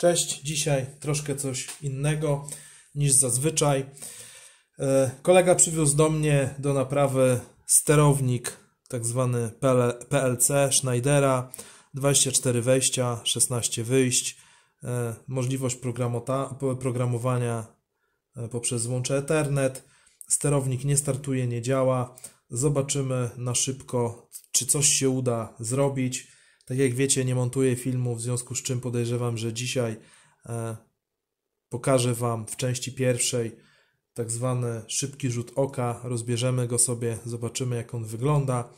Cześć, dzisiaj troszkę coś innego niż zazwyczaj. E, kolega przywiózł do mnie do naprawy sterownik tak zwany PLC Schneidera 24 wejścia, 16 wyjść, e, możliwość programowania e, poprzez łącze Ethernet. Sterownik nie startuje, nie działa. Zobaczymy na szybko, czy coś się uda zrobić. Tak jak wiecie, nie montuję filmu, w związku z czym podejrzewam, że dzisiaj e, pokażę Wam w części pierwszej tak zwany szybki rzut oka. Rozbierzemy go sobie, zobaczymy jak on wygląda.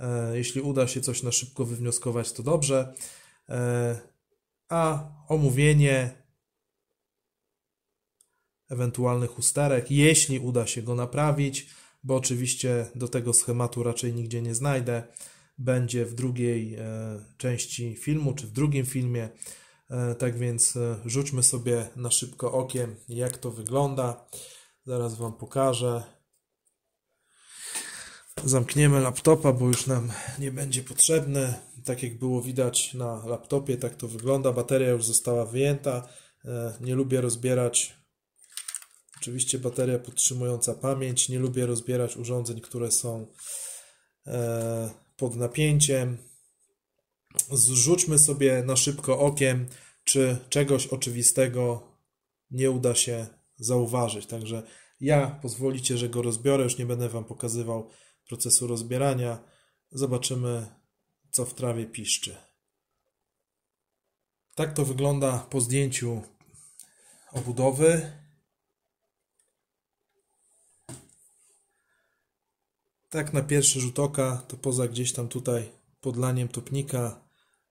E, jeśli uda się coś na szybko wywnioskować, to dobrze. E, a omówienie ewentualnych usterek, jeśli uda się go naprawić, bo oczywiście do tego schematu raczej nigdzie nie znajdę będzie w drugiej e, części filmu czy w drugim filmie. E, tak więc e, rzućmy sobie na szybko okiem, jak to wygląda. Zaraz Wam pokażę. Zamkniemy laptopa, bo już nam nie będzie potrzebne. Tak jak było widać na laptopie, tak to wygląda. Bateria już została wyjęta. Nie lubię rozbierać. Oczywiście bateria podtrzymująca pamięć. Nie lubię rozbierać urządzeń, które są pod napięciem. Zrzućmy sobie na szybko okiem, czy czegoś oczywistego nie uda się zauważyć. Także ja pozwolicie, że go rozbiorę, już nie będę Wam pokazywał procesu rozbierania. Zobaczymy, co w trawie piszczy. Tak to wygląda po zdjęciu obudowy. tak na pierwszy rzut oka, to poza gdzieś tam tutaj podlaniem topnika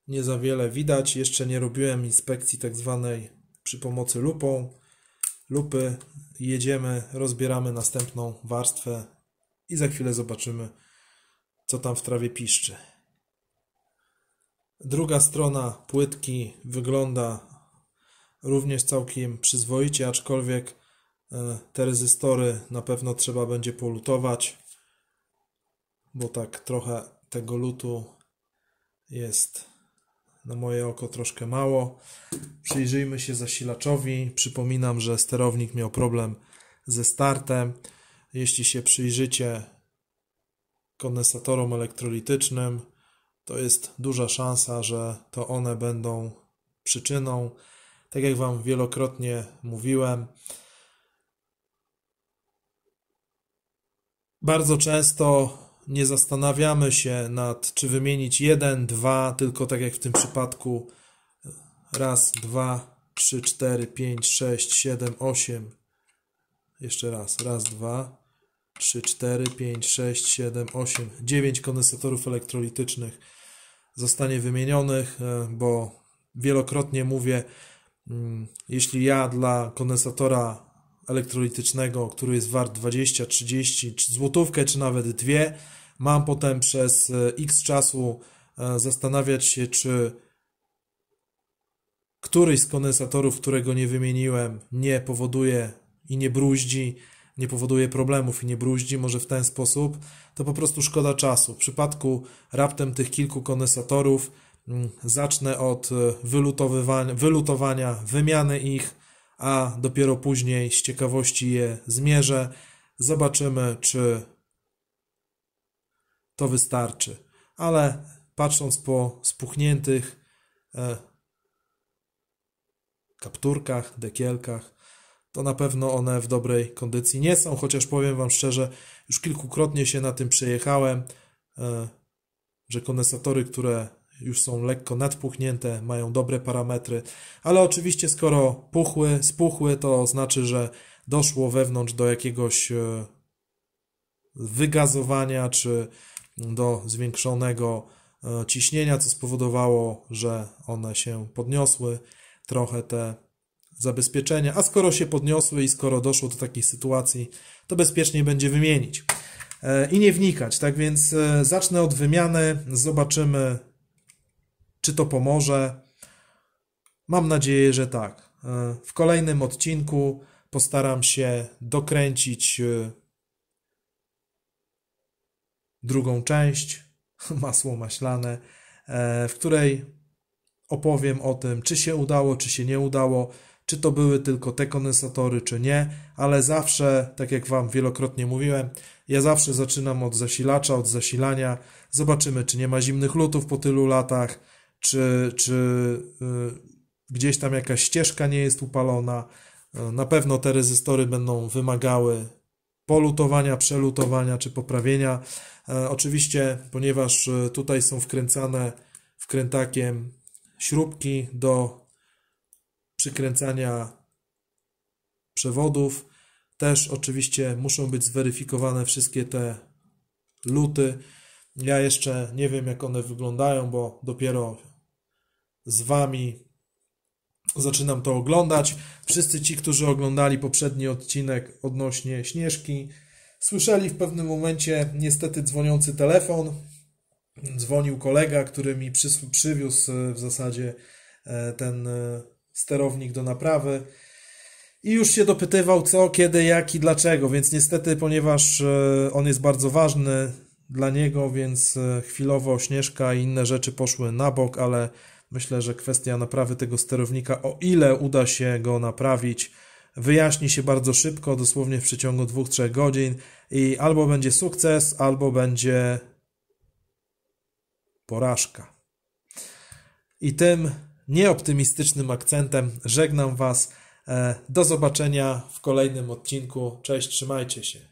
nie za wiele widać. Jeszcze nie robiłem inspekcji tak zwanej przy pomocy lupą. Lupy jedziemy, rozbieramy następną warstwę i za chwilę zobaczymy, co tam w trawie piszczy. Druga strona płytki wygląda również całkiem przyzwoicie, aczkolwiek e, te rezystory na pewno trzeba będzie polutować bo tak trochę tego lutu jest na moje oko troszkę mało. Przyjrzyjmy się zasilaczowi. Przypominam, że sterownik miał problem ze startem. Jeśli się przyjrzycie kondensatorom elektrolitycznym, to jest duża szansa, że to one będą przyczyną. Tak jak Wam wielokrotnie mówiłem, bardzo często nie zastanawiamy się nad, czy wymienić jeden, dwa, tylko tak jak w tym przypadku raz, dwa, trzy, cztery, pięć, sześć, siedem, osiem. Jeszcze raz, raz, dwa, 3, 4, 5, 6, 7, 8, 9 kondensatorów elektrolitycznych zostanie wymienionych, e, bo wielokrotnie mówię, mm, jeśli ja dla kondensatora elektrolitycznego, który jest wart 20, 30, złotówkę, czy nawet dwie, mam potem przez e, x czasu e, zastanawiać się, czy któryś z kondensatorów, którego nie wymieniłem, nie powoduje i nie bruździ, nie powoduje problemów i nie bruździ, może w ten sposób, to po prostu szkoda czasu. W przypadku raptem tych kilku kondensatorów mm, zacznę od e, wylutowywania, wylutowania wymiany ich, a dopiero później z ciekawości je zmierzę. Zobaczymy, czy to wystarczy. Ale patrząc po spuchniętych e, kapturkach, dekielkach, to na pewno one w dobrej kondycji nie są, chociaż powiem Wam szczerze, już kilkukrotnie się na tym przejechałem, e, że kondensatory, które już są lekko nadpuchnięte, mają dobre parametry, ale oczywiście skoro puchły, spuchły, to znaczy, że doszło wewnątrz do jakiegoś e, wygazowania czy do zwiększonego e, ciśnienia, co spowodowało, że one się podniosły trochę te zabezpieczenia, a skoro się podniosły i skoro doszło do takiej sytuacji, to bezpiecznie będzie wymienić e, i nie wnikać. Tak więc e, zacznę od wymiany, zobaczymy, czy to pomoże. Mam nadzieję, że tak. W kolejnym odcinku postaram się dokręcić drugą część, masło maślane, e, w której opowiem o tym, czy się udało, czy się nie udało, czy to były tylko te kondensatory, czy nie, ale zawsze, tak jak Wam wielokrotnie mówiłem, ja zawsze zaczynam od zasilacza, od zasilania. Zobaczymy, czy nie ma zimnych lutów po tylu latach, czy, czy y, gdzieś tam jakaś ścieżka nie jest upalona. E, na pewno te rezystory będą wymagały polutowania, przelutowania czy poprawienia. E, oczywiście, ponieważ e, tutaj są wkręcane wkrętakiem śrubki do przykręcania przewodów, też oczywiście muszą być zweryfikowane wszystkie te luty. Ja jeszcze nie wiem, jak one wyglądają, bo dopiero z Wami zaczynam to oglądać. Wszyscy ci, którzy oglądali poprzedni odcinek odnośnie Śnieżki, słyszeli w pewnym momencie niestety dzwoniący telefon. Dzwonił kolega, który mi przywiózł e, w zasadzie e, ten e, sterownik do naprawy. I już się dopytywał co, kiedy, jak i dlaczego, więc niestety, ponieważ on jest bardzo ważny dla niego, więc chwilowo Śnieżka i inne rzeczy poszły na bok, ale Myślę, że kwestia naprawy tego sterownika, o ile uda się go naprawić, wyjaśni się bardzo szybko, dosłownie w przeciągu 2-3 godzin i albo będzie sukces, albo będzie porażka. I tym nieoptymistycznym akcentem żegnam Was. E, do zobaczenia w kolejnym odcinku. Cześć, trzymajcie się.